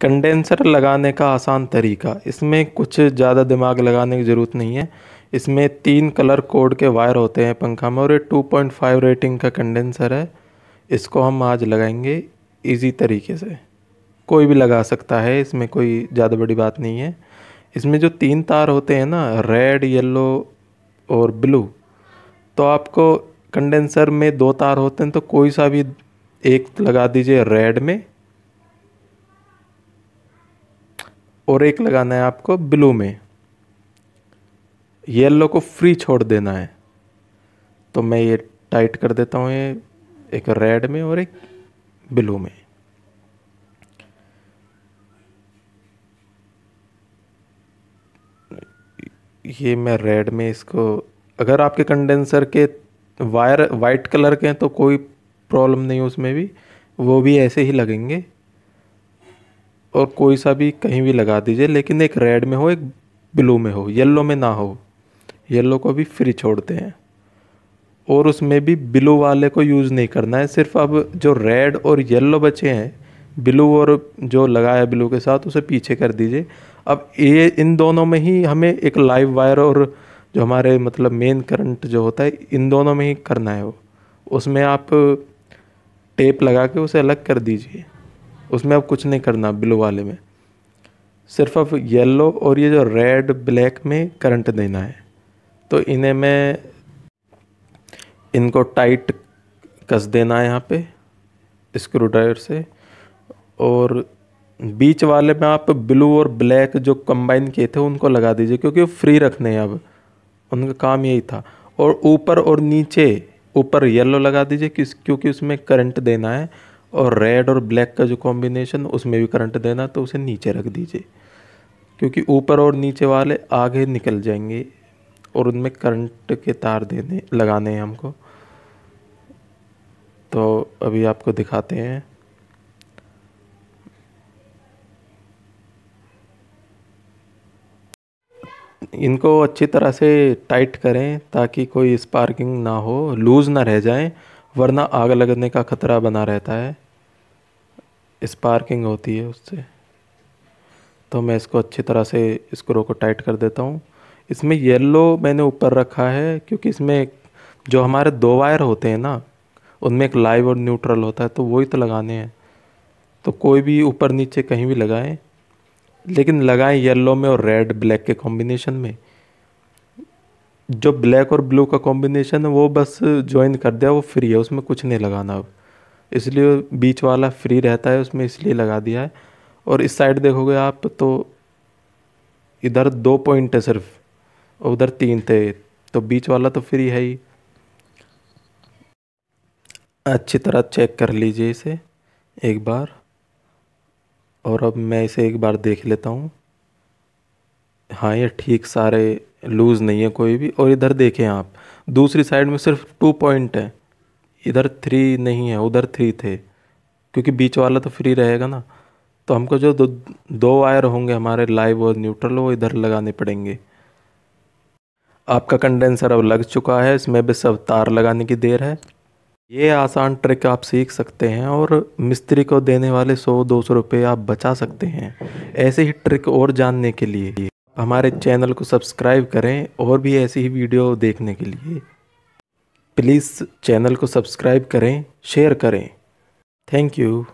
condenser लगाने का आसान तरीका इसमें कुछ ज़्यादा दिमाग लगाने की ज़रूरत नहीं है इसमें तीन कलर कोड के वायर होते हैं पंखा में और ये 2.5 रेटिंग का कंडेंसर है इसको हम आज लगाएंगे इजी तरीके से कोई भी लगा सकता है इसमें कोई ज़्यादा बड़ी बात नहीं है इसमें जो तीन तार होते हैं ना रेड येलो और ब्लू तो आपको कंडेंसर में दो तार होते हैं तो कोई सा भी एक लगा दीजिए रेड में और एक लगाना है आपको ब्लू में येलो को फ्री छोड़ देना है तो मैं ये टाइट कर देता हूँ ये एक रेड में और एक ब्लू में ये मैं रेड में इसको अगर आपके कंडेंसर के वायर वाइट कलर के हैं तो कोई प्रॉब्लम नहीं उसमें भी वो भी ऐसे ही लगेंगे और कोई सा भी कहीं भी लगा दीजिए लेकिन एक रेड में हो एक ब्लू में हो येलो में ना हो येलो को भी फ्री छोड़ते हैं और उसमें भी ब्लू वाले को यूज़ नहीं करना है सिर्फ अब जो रेड और येलो बचे हैं ब्लू और जो लगाया ब्लू के साथ उसे पीछे कर दीजिए अब ये इन दोनों में ही हमें एक लाइव वायर और जो हमारे मतलब मेन करंट जो होता है इन दोनों में ही करना है वो उसमें आप टेप लगा के उसे अलग कर दीजिए उसमें अब कुछ नहीं करना ब्लू वाले में सिर्फ अब येलो और ये जो रेड ब्लैक में करंट देना है तो इन्हें मैं इनको टाइट कस देना है यहाँ पे स्क्रू ड्राइवर से और बीच वाले में आप ब्लू और ब्लैक जो कंबाइन किए थे उनको लगा दीजिए क्योंकि फ्री रखने हैं अब उनका काम यही था और ऊपर और नीचे ऊपर येलो लगा दीजिए क्योंकि उसमें करंट देना है और रेड और ब्लैक का जो कॉम्बिनेशन उसमें भी करंट देना तो उसे नीचे रख दीजिए क्योंकि ऊपर और नीचे वाले आगे निकल जाएंगे और उनमें करंट के तार देने लगाने हैं हमको तो अभी आपको दिखाते हैं इनको अच्छी तरह से टाइट करें ताकि कोई स्पार्किंग ना हो लूज़ ना रह जाए वरना आग लगने का खतरा बना रहता है स्पार्किंग होती है उससे तो मैं इसको अच्छी तरह से स्क्रू को टाइट कर देता हूँ इसमें येलो मैंने ऊपर रखा है क्योंकि इसमें जो हमारे दो वायर होते हैं ना उनमें एक लाइव और न्यूट्रल होता है तो वही तो लगाने हैं तो कोई भी ऊपर नीचे कहीं भी लगाएं लेकिन लगाएं येलो में और रेड ब्लैक के कॉम्बिनेशन में जो ब्लैक और ब्लू का कॉम्बिनेशन है वो बस ज्वाइन कर दिया वो फ्री है उसमें कुछ नहीं लगाना अब इसलिए बीच वाला फ्री रहता है उसमें इसलिए लगा दिया है और इस साइड देखोगे आप तो इधर दो पॉइंट है सिर्फ और उधर तीन थे तो बीच वाला तो फ्री है ही अच्छी तरह चेक कर लीजिए इसे एक बार और अब मैं इसे एक बार देख लेता हूँ हाँ ये ठीक सारे लूज़ नहीं है कोई भी और इधर देखें आप दूसरी साइड में सिर्फ टू पॉइंट है इधर थ्री नहीं है उधर थ्री थे क्योंकि बीच वाला तो फ्री रहेगा ना तो हमको जो दो, दो वायर होंगे हमारे लाइव और न्यूट्रल वो इधर लगाने पड़ेंगे आपका कंडेंसर अब लग चुका है इसमें भी सब तार लगाने की देर है ये आसान ट्रिक आप सीख सकते हैं और मिस्त्री को देने वाले सौ दो सौ रुपये आप बचा सकते हैं ऐसे ही ट्रिक और जानने के लिए हमारे चैनल को सब्सक्राइब करें और भी ऐसी ही वीडियो देखने के लिए प्लीज़ चैनल को सब्सक्राइब करें शेयर करें थैंक यू